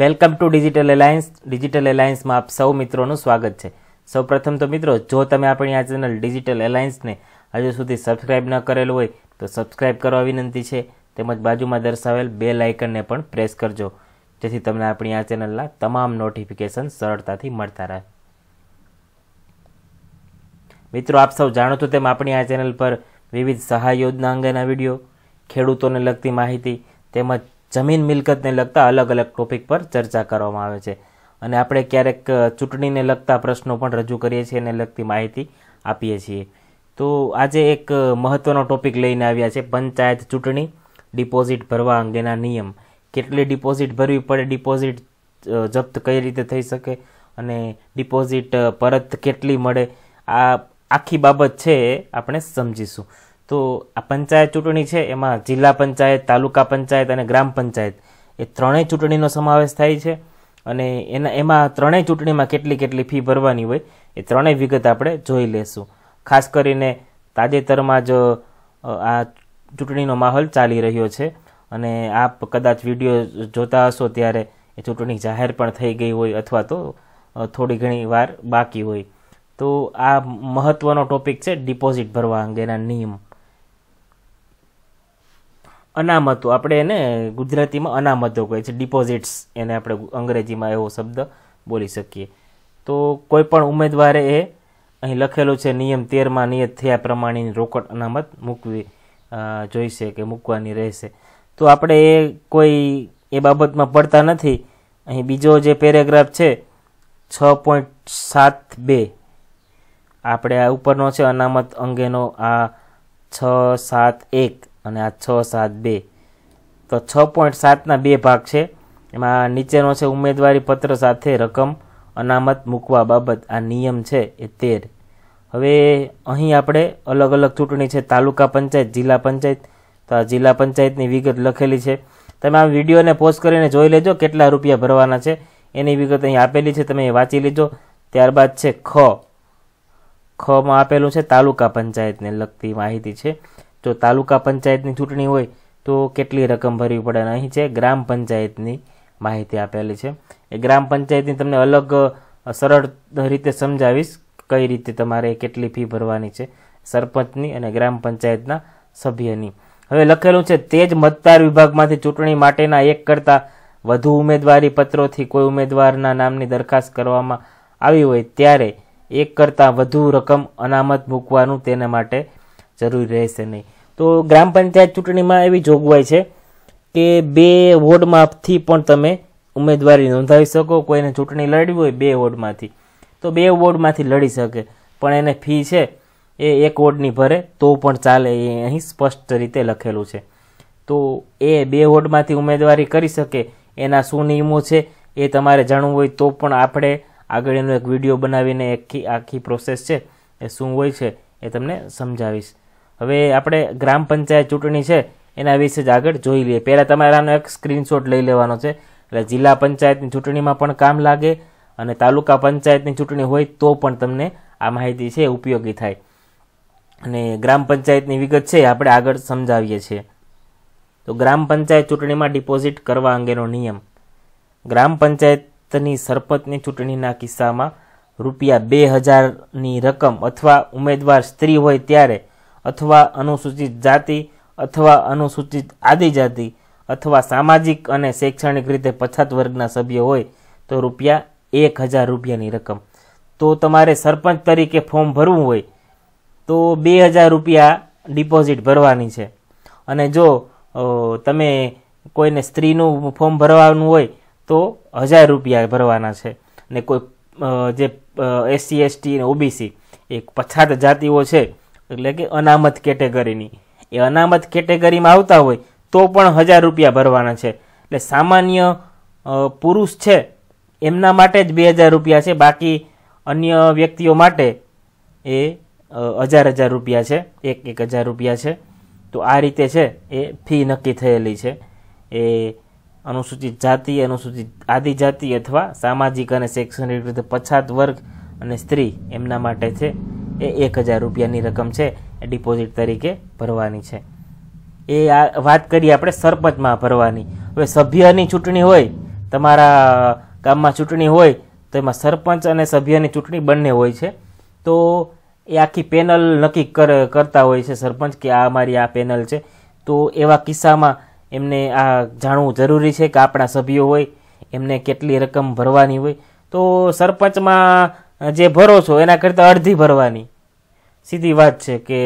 welcome to digital alliance digital એલાયન્સમાં આપ સૌ મિત્રોનું સ્વાગત છે સૌ પ્રથમ તો મિત્રો જો તમે આપણી આ ચેનલ ડિજિટલ એલાયન્સને હજુ સુધી સબસ્ક્રાઇબ ન કરેલું હોય તો સબસ્ક્રાઇબ કરવા વિનંતી છે તેમજ બાજુમાં દર્શાવેલ બે લાઇકનને પણ પ્રેસ કરજો જેથી તમને આપણી આ ચેનલના તમામ નોટિફિકેશન સરળતાથી મળતા રહે મિત્રો આપ સૌ જાણો છો તેમ આપણી આ ચેનલ પર વિવિધ સહાય યોજના અંગેના વિડીયો ખેડૂતોને લગતી માહિતી તેમજ જમીન મિલકતને લગતા અલગ અલગ ટોપિક પર ચર્ચા કરવામાં આવે છે અને આપણે ક્યારેક ચૂંટણીને લગતા પ્રશ્નો પણ રજૂ કરીએ છીએ અને લગતી માહિતી આપીએ છીએ તો આજે એક મહત્ત્વનો ટોપિક લઈને આવ્યા છે પંચાયત ચૂંટણી ડિપોઝિટ ભરવા અંગેના નિયમ કેટલી ડિપોઝિટ ભરવી પડે ડિપોઝિટ જપ્ત કઈ રીતે થઈ શકે અને ડિપોઝિટ પરત કેટલી મળે આ આખી બાબત છે આપણે સમજીશું તો આ પંચાયત ચૂંટણી છે એમાં જિલ્લા પંચાયત તાલુકા પંચાયત અને ગ્રામ પંચાયત એ ત્રણેય ચૂંટણીનો સમાવેશ થાય છે અને એના એમાં ત્રણેય ચૂંટણીમાં કેટલી કેટલી ફી ભરવાની હોય એ ત્રણેય વિગત આપણે જોઈ લેશું ખાસ કરીને તાજેતરમાં જ આ ચૂંટણીનો માહોલ ચાલી રહ્યો છે અને આપ કદાચ વિડીયો જોતા હશો ત્યારે એ ચૂંટણી જાહેર પણ થઈ ગઈ હોય અથવા તો થોડી ઘણી વાર બાકી હોય તો આ મહત્ત્વનો ટોપિક છે ડિપોઝિટ ભરવા અંગેના નિયમ અનામતો આપણે એને ગુજરાતીમાં અનામતો કહે છે ડિપોઝિટ્સ એને આપણે અંગ્રેજીમાં એવો શબ્દ બોલી શકીએ તો કોઈ પણ ઉમેદવારે એ અહીં લખેલું છે નિયમ તેરમાં નિયત થયા પ્રમાણેની રોકડ અનામત મૂકવી જોઈશે કે મૂકવાની રહેશે તો આપણે એ કોઈ એ બાબતમાં પડતા નથી અહીં બીજો જે પેરેગ્રાફ છે છ પોઈન્ટ સાત બે આપણે આ ઉપરનો છે અનામત અંગેનો આ છ સાત એક અને આ છ સાત બે તો છ પોઈન્ટ સાતના બે ભાગ છે એમાં નીચેનો છે ઉમેદવારી પત્ર સાથે રકમ અનામત મૂકવા બાબત આ નિયમ છે એ તેર હવે અહીં આપણે અલગ અલગ ચૂંટણી છે તાલુકા પંચાયત જિલ્લા પંચાયત તો આ જિલ્લા પંચાયતની વિગત લખેલી છે તમે આ વિડીયોને પોસ્ટ કરીને જોઈ લેજો કેટલા રૂપિયા ભરવાના છે એની વિગત અહીં આપેલી છે તમે વાંચી લેજો ત્યારબાદ છે ખ ખમાં આપેલું છે તાલુકા પંચાયતને લગતી માહિતી છે જો તાલુકા પંચાયતની ચૂંટણી હોય તો કેટલી રકમ ભરવી પડે અને અહીં છે ગ્રામ પંચાયતની માહિતી આપેલી છે એ ગ્રામ પંચાયતની તમને અલગ સરળ રીતે સમજાવીશ કઈ રીતે તમારે કેટલી ફી ભરવાની છે સરપંચની અને ગ્રામ પંચાયતના સભ્યની હવે લખેલું છે તે જ મતદાર વિભાગમાંથી ચૂંટણી માટેના એક કરતાં વધુ ઉમેદવારી પત્રોથી કોઈ ઉમેદવારના નામની દરખાસ્ત કરવામાં આવી હોય ત્યારે એક કરતાં વધુ રકમ અનામત મૂકવાનું તેને માટે જરૂરી રહેશે નહીં તો ગ્રામ પંચાયત ચૂંટણીમાં એવી જોગવાઈ છે કે બે વોર્ડમાંથી પણ તમે ઉમેદવારી નોંધાવી શકો કોઈને ચૂંટણી લડવી હોય બે વોર્ડમાંથી તો બે વોર્ડમાંથી લડી શકે પણ એને ફી છે એ એક વોર્ડની ભરે તો પણ ચાલે એ અહીં સ્પષ્ટ રીતે લખેલું છે તો એ બે વોર્ડમાંથી ઉમેદવારી કરી શકે એના શું નિયમો છે એ તમારે જાણવું હોય તો પણ આપણે આગળ એનો એક વિડીયો બનાવીને એક આખી પ્રોસેસ છે એ શું હોય છે એ તમને સમજાવીશ હવે આપણે ગ્રામ પંચાયત ચૂંટણી છે એના વિશે જ આગળ જોઈ લઈએ પહેલાં તમારાનો એક સ્ક્રીનશોટ લઈ લેવાનો છે એટલે જિલ્લા પંચાયતની ચૂંટણીમાં પણ કામ લાગે અને તાલુકા પંચાયતની ચૂંટણી હોય તો પણ તમને આ માહિતી છે ઉપયોગી થાય અને ગ્રામ પંચાયતની વિગત છે આપણે આગળ સમજાવીએ છીએ તો ગ્રામ પંચાયત ચૂંટણીમાં ડિપોઝિટ કરવા અંગેનો નિયમ ગ્રામ પંચાયતની સરપંચની ચૂંટણીના કિસ્સામાં રૂપિયા બે હજારની રકમ અથવા ઉમેદવાર સ્ત્રી હોય ત્યારે અથવા અનુસૂચિત જાતિ અથવા અનુસૂચિત આદિજાતિ અથવા સામાજિક અને શૈક્ષણિક રીતે પછાત વર્ગના સભ્ય હોય તો રૂપિયા એક હજાર રૂપિયાની રકમ તો તમારે સરપંચ તરીકે ફોર્મ ભરવું હોય તો બે હજાર રૂપિયા ડિપોઝિટ ભરવાની છે અને જો તમે કોઈને સ્ત્રીનું ફોર્મ ભરવાનું હોય તો હજાર રૂપિયા ભરવાના છે ને કોઈ જે એસસી એસટી ને ઓબીસી એક પછાત જાતિઓ છે એટલે કે અનામત કેટેગરીની એ અનામત કેટેગરીમાં આવતા હોય તો પણ હજાર રૂપિયા ભરવાના છે એટલે સામાન્ય પુરુષ છે એમના માટે જ બે હજાર રૂપિયા છે બાકી અન્ય વ્યક્તિઓ માટે એ હજાર હજાર રૂપિયા છે એક એક હજાર રૂપિયા છે તો આ રીતે છે એ ફી નક્કી થયેલી છે એ અનુસૂચિત જાતિ અનુસૂચિત આદિજાતિ અથવા સામાજિક અને શૈક્ષણિક રીતે પછાત વર્ગ અને સ્ત્રી એમના માટે છે એ એક હજાર રૂપિયાની રકમ છે એ ડિપોઝિટ તરીકે ભરવાની છે એ આ વાત કરીએ આપણે સરપંચમાં ભરવાની હવે સભ્યની ચૂંટણી હોય તમારા ગામમાં ચૂંટણી હોય તો એમાં સરપંચ અને સભ્યની ચૂંટણી બંને હોય છે તો એ આખી પેનલ નક્કી કરતા હોય છે સરપંચ કે આ મારી આ પેનલ છે તો એવા કિસ્સામાં એમને આ જાણવું જરૂરી છે કે આપણા સભ્યો હોય એમને કેટલી રકમ ભરવાની હોય તો સરપંચમાં જે ભરો છો એના કરતાં અડધી ભરવાની સીધી વાત છે કે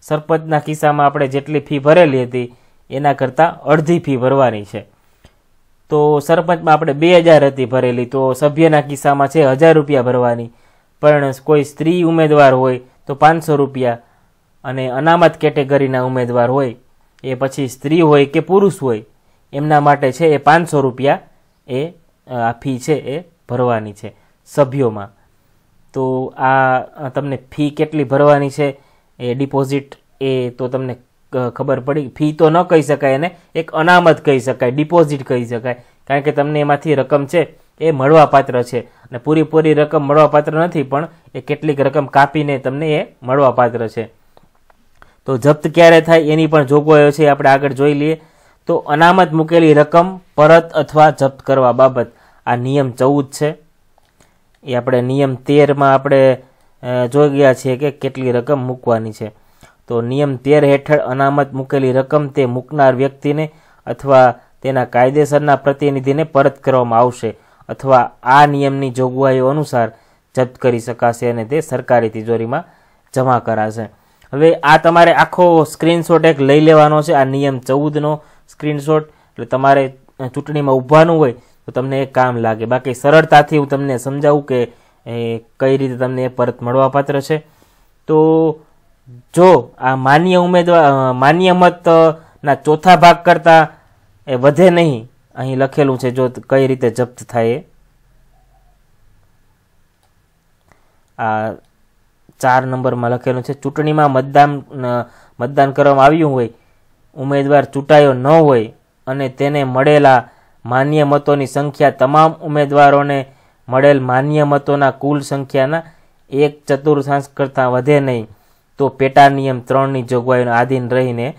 સરપંચના કિસ્સામાં આપણે જેટલી ફી ભરેલી હતી એના કરતાં અડધી ફી ભરવાની છે તો સરપંચમાં આપણે બે હજાર હતી ભરેલી તો સભ્યના કિસ્સામાં છે હજાર રૂપિયા ભરવાની પણ કોઈ સ્ત્રી ઉમેદવાર હોય તો પાંચસો રૂપિયા અને અનામત કેટેગરીના ઉમેદવાર હોય એ પછી સ્ત્રી હોય કે પુરુષ હોય એમના માટે છે એ પાંચસો રૂપિયા એ આ ફી છે એ ભરવાની છે સભ્યોમાં તો આ તમને ફી કેટલી ભરવાની છે એ ડિપોઝિટ એ તો તમને ખબર પડી ફી તો ન કહી શકાય એને એક અનામત કહી શકાય ડિપોઝિટ કહી શકાય કારણ કે તમને એમાંથી રકમ છે એ મળવાપાત્ર છે અને પૂરેપૂરી રકમ મળવાપાત્ર નથી પણ એ કેટલીક રકમ કાપીને તમને એ મળવાપાત્ર છે તો જપ્ત ક્યારે થાય એની પણ જોગવાઈઓ છે આપણે આગળ જોઈ લઈએ તો અનામત મૂકેલી રકમ પરત અથવા જપ્ત કરવા બાબત આ નિયમ ચૌદ છે એ આપણે નિયમ તેરમાં આપણે જોઈ ગયા છીએ કે કેટલી રકમ મૂકવાની છે તો નિયમ તેર હેઠળ અનામત મૂકેલી રકમ તે મૂકનાર વ્યક્તિને અથવા તેના કાયદેસરના પ્રતિનિધિને પરત કરવામાં આવશે અથવા આ નિયમની જોગવાઈઓ અનુસાર જપ્ત કરી શકાશે અને તે સરકારી તિજોરીમાં જમા કરાશે હવે આ તમારે આખો સ્ક્રીનશોટ એક લઈ લેવાનો છે આ નિયમ ચૌદનો સ્ક્રીનશોટ એટલે તમારે ચૂંટણીમાં ઊભાનું હોય તો તમને એ કામ લાગે બાકી સરળતાથી હું તમને સમજાવું કે કઈ રીતે તમને એ પરત મળવાપાત્ર છે તો જો આ માન્ય ઉમેદવાર માન્ય મતના ચોથા ભાગ કરતાં એ વધે નહીં અહીં લખેલું છે જો કઈ રીતે જપ્ત થાય આ ચાર નંબરમાં લખેલું છે ચૂંટણીમાં મતદાન મતદાન કરવામાં આવ્યું હોય ઉમેદવાર ચૂંટાયો ન હોય અને તેને મળેલા માન્ય મતોની સંખ્યા તમામ ઉમેદવારોને મળેલ માન્ય મતોના કુલ સંખ્યાના એક ચતુર્થાંશ કરતાં વધે નહીં તો પેટા નિયમ ત્રણની જોગવાઈનો આધીન રહીને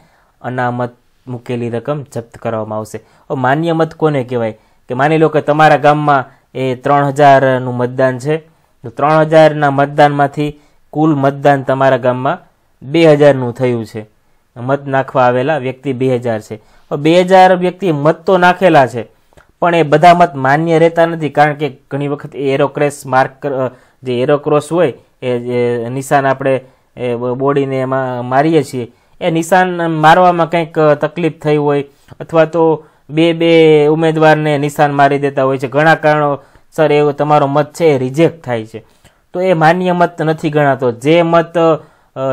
અનામત મૂકેલી રકમ જપ્ત કરવામાં આવશે માન્ય મત કોને કહેવાય કે માની લો કે તમારા ગામમાં એ ત્રણ હજારનું મતદાન છે તો ત્રણ હજારના મતદાનમાંથી કુલ મતદાન તમારા ગામમાં બે હજારનું થયું છે મત નાખવા આવેલા વ્યક્તિ બે હજાર છે બે હજાર વ્યક્તિ મત તો નાખેલા છે પણ એ બધા મત માન્ય રહેતા નથી કારણ કે ઘણી વખત એ એરોક્રેસ માર્ક જે એરોક્રોસ હોય એ નિશાન આપણે બોડીને એમાં મારીએ છીએ એ નિશાન મારવામાં કંઈક તકલીફ થઈ હોય અથવા તો બે બે ઉમેદવારને નિશાન મારી દેતા હોય છે ઘણા કારણો સર એવો તમારો મત છે એ રિજેક્ટ થાય છે તો એ માન્ય મત નથી ગણાતો જે મત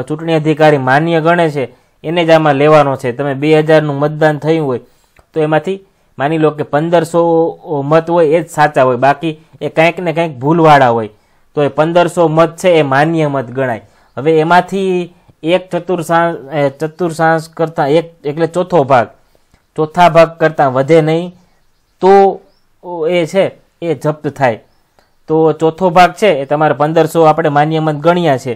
ચૂંટણી અધિકારી માન્ય ગણે છે એને જ આમાં લેવાનો છે તમે બે હજારનું મતદાન થયું હોય તો એમાંથી માની લો કે પંદરસો મત હોય એ જ સાચા હોય બાકી એ કંઈક ને કંઈક ભૂલવાળા હોય તો એ પંદરસો મત છે એ માન્ય મત ગણાય હવે એમાંથી એક ચતુર્થાંશ ચતુર્થાંશ કરતાં એક એટલે ચોથો ભાગ ચોથા ભાગ કરતાં વધે નહીં તો એ છે એ જપ્ત થાય તો ચોથો ભાગ છે એ તમારે પંદરસો આપણે માન્ય મત ગણ્યા છે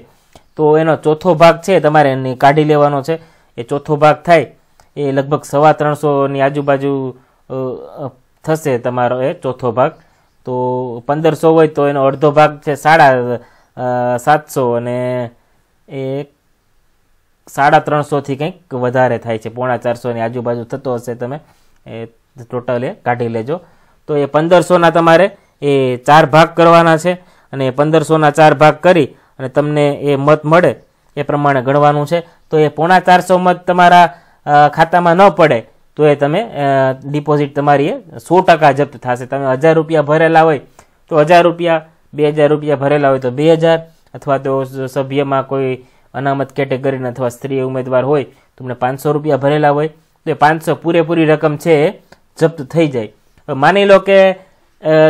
તો એનો ચોથો ભાગ છે તમારે એને કાઢી લેવાનો છે એ ચોથો ભાગ થાય એ લગભગ સવા ત્રણસોની આજુબાજુ થશે તમારો એ ચોથો ભાગ તો પંદરસો હોય તો એનો અડધો ભાગ છે સાડા સાતસો અને એ સાડા ત્રણસોથી કંઈક વધારે થાય છે પોણા ચારસોની આજુબાજુ થતો હશે તમે એ ટોટલ એ કાઢી લેજો તો એ પંદરસોના તમારે એ ચાર ભાગ કરવાના છે અને પંદરસોના ચાર ભાગ કરી અને તમને એ મત મળે એ પ્રમાણે ગણવાનું છે તો એ પોણા ચારસો મત તમારા ખાતામાં ન પડે તો એ તમે ડિપોઝિટ તમારી એ સો ટકા જપ્ત થશે તમે હજાર રૂપિયા ભરેલા હોય તો હજાર રૂપિયા બે હજાર રૂપિયા ભરેલા હોય તો બે હજાર અથવા તો સભ્યમાં કોઈ અનામત કેટેગરીના અથવા સ્ત્રી ઉમેદવાર હોય તમને પાંચસો રૂપિયા ભરેલા હોય તો એ પાંચસો પૂરેપૂરી રકમ છે એ જપ્ત થઈ જાય માની લો કે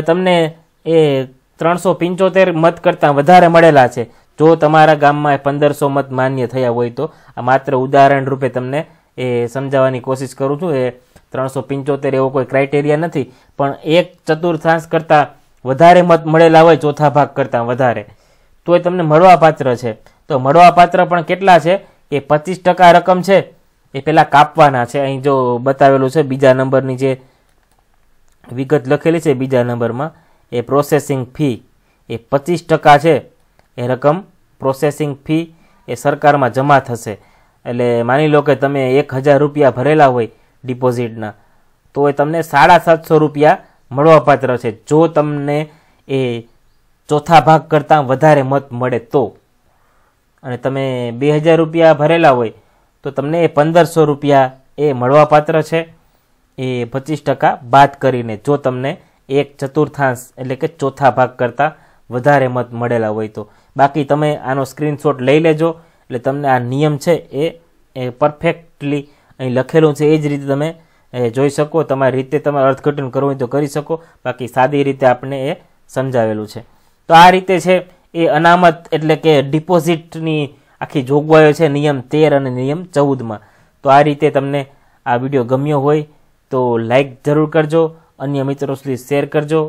તમને એ ત્રણસો પંચોતેર મત કરતાં વધારે મળેલા છે જો તમારા ગામમાં પંદરસો મત માન્ય થયા હોય તો આ માત્ર ઉદાહરણ રૂપે તમને એ સમજાવવાની કોશિશ કરું છું એ ત્રણસો પંચોતેર એવો કોઈ ક્રાઇટેરિયા નથી પણ એક ચતુર્થાંશ કરતાં વધારે મત મળેલા હોય ચોથા ભાગ કરતાં વધારે તો એ તમને મળવાપાત્ર છે તો મળવાપાત્ર પણ કેટલા છે એ પચીસ ટકા રકમ છે એ પહેલાં કાપવાના છે અહીં જો બતાવેલું છે બીજા નંબરની જે વિગત લખેલી છે બીજા નંબરમાં એ પ્રોસેસિંગ ફી એ પચીસ ટકા છે એ રકમ પ્રોસેસિંગ ફી એ સરકારમાં જમા થશે એટલે માની લો કે તમે એક હજાર રૂપિયા ભરેલા હોય ડિપોઝિટના તો એ તમને સાડા સાતસો રૂપિયા મળવાપાત્ર છે જો તમને એ ચોથા ભાગ કરતાં વધારે મત મળે તો અને તમે બે હજાર રૂપિયા ભરેલા હોય તો તમને એ પંદરસો રૂપિયા એ મળવાપાત્ર છે એ પચીસ ટકા બાદ કરીને જો તમને એક ચતુર્થાંશ એટલે કે ચોથા ભાગ કરતાં વધારે મત મળેલા હોય તો બાકી તમે આનો સ્ક્રીનશોટ લઈ લેજો એટલે તમને આ નિયમ છે એ એ પરફેક્ટલી અહીં લખેલું છે એ જ રીતે તમે જોઈ શકો તમારી રીતે તમે અર્થઘટન કરવું હોય તો કરી શકો બાકી સાદી રીતે આપણે એ સમજાવેલું છે તો આ રીતે છે એ અનામત એટલે કે ડિપોઝિટની આખી જોગવાઈઓ છે નિયમ તેર અને નિયમ ચૌદમાં તો આ રીતે તમને આ વિડીયો ગમ્યો હોય તો લાઈક જરૂર કરજો અન્ય મિત્રો સુધી શેર કરજો